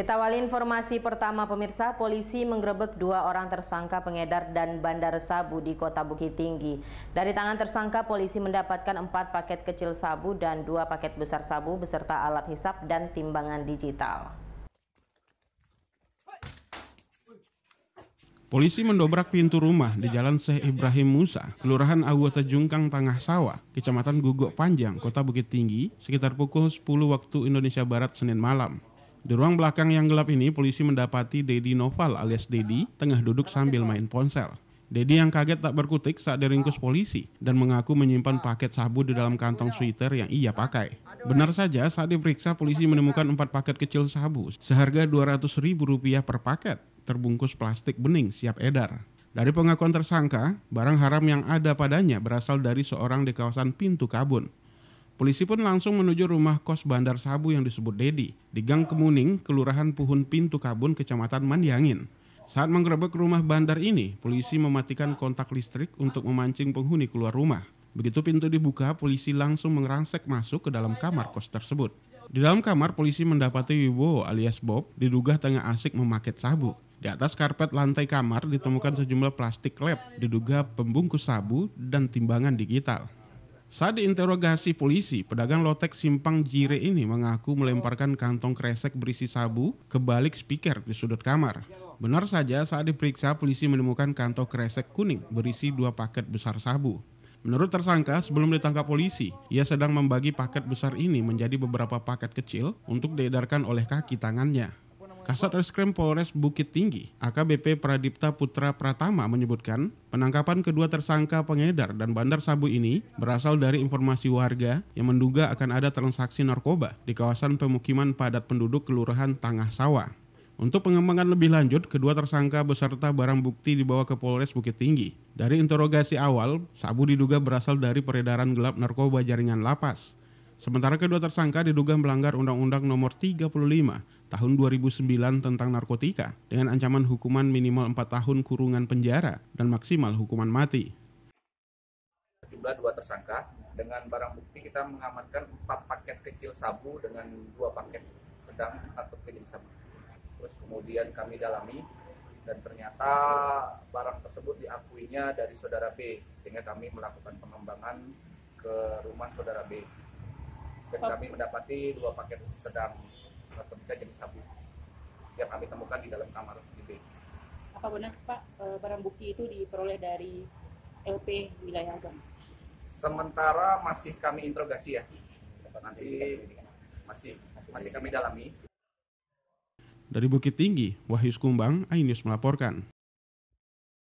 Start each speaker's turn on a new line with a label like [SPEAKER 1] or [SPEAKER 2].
[SPEAKER 1] Kita awali informasi pertama pemirsa, polisi menggerebek dua orang tersangka pengedar dan bandar sabu di kota Bukit Tinggi. Dari tangan tersangka, polisi mendapatkan empat paket kecil sabu dan dua paket besar sabu beserta alat hisap dan timbangan digital.
[SPEAKER 2] Polisi mendobrak pintu rumah di Jalan Syekh Ibrahim Musa, Kelurahan Aguata Jungkang, Tangah Sawah, Kecamatan Gugok Panjang, Kota Bukit Tinggi, sekitar pukul 10 waktu Indonesia Barat Senin malam. Di ruang belakang yang gelap ini, polisi mendapati Dedi Noval alias Dedi tengah duduk sambil main ponsel. Dedi yang kaget tak berkutik saat diringkus polisi dan mengaku menyimpan paket sabu di dalam kantong sweater yang ia pakai. Benar saja saat diperiksa polisi menemukan empat paket kecil sabu seharga Rp200.000 per paket terbungkus plastik bening siap edar. Dari pengakuan tersangka, barang haram yang ada padanya berasal dari seorang di kawasan Pintu Kabun. Polisi pun langsung menuju rumah kos Bandar Sabu yang disebut Dedi di Gang Kemuning, Kelurahan Puhun Pintu Kabun, Kecamatan Mandiangin. Saat menggerebek rumah bandar ini, polisi mematikan kontak listrik untuk memancing penghuni keluar rumah. Begitu pintu dibuka, polisi langsung merangsek masuk ke dalam kamar kos tersebut. Di dalam kamar, polisi mendapati Wibowo alias Bob diduga tengah asik memaket sabu. Di atas karpet lantai kamar ditemukan sejumlah plastik lab, diduga pembungkus sabu dan timbangan digital. Saat diinterogasi polisi, pedagang lotek simpang Jire ini mengaku melemparkan kantong kresek berisi sabu ke balik speaker di sudut kamar. Benar saja saat diperiksa polisi menemukan kantong kresek kuning berisi dua paket besar sabu. Menurut tersangka, sebelum ditangkap polisi, ia sedang membagi paket besar ini menjadi beberapa paket kecil untuk diedarkan oleh kaki tangannya. Kasat Reskrim Polres Bukit Tinggi, AKBP Pradipta Putra Pratama menyebutkan, penangkapan kedua tersangka pengedar dan bandar sabu ini berasal dari informasi warga yang menduga akan ada transaksi narkoba di kawasan pemukiman padat penduduk Kelurahan Tangah Sawah. Untuk pengembangan lebih lanjut, kedua tersangka beserta barang bukti dibawa ke Polres Bukit Tinggi. Dari interogasi awal, sabu diduga berasal dari peredaran gelap narkoba jaringan lapas Sementara kedua tersangka diduga melanggar Undang-Undang Nomor 35 Tahun 2009 tentang narkotika dengan ancaman hukuman minimal 4 tahun kurungan penjara dan maksimal hukuman mati.
[SPEAKER 1] Jumlah dua tersangka dengan barang bukti kita mengamankan 4 paket kecil sabu dengan dua paket sedang atau kecil sabu. Terus kemudian kami dalami dan ternyata barang tersebut diakuinya dari saudara B sehingga kami melakukan pengembangan ke rumah saudara B dan kami mendapati dua paket sedang narkotika jenis sabu yang kami temukan di dalam kamar CCTV. Apa benar Pak e, barang bukti itu diperoleh dari LP wilayah Agam? Sementara masih kami interogasi ya. Nanti masih masih kami dalami.
[SPEAKER 2] Dari Bukit Tinggi, Wahyu Kumbang, Ainus melaporkan.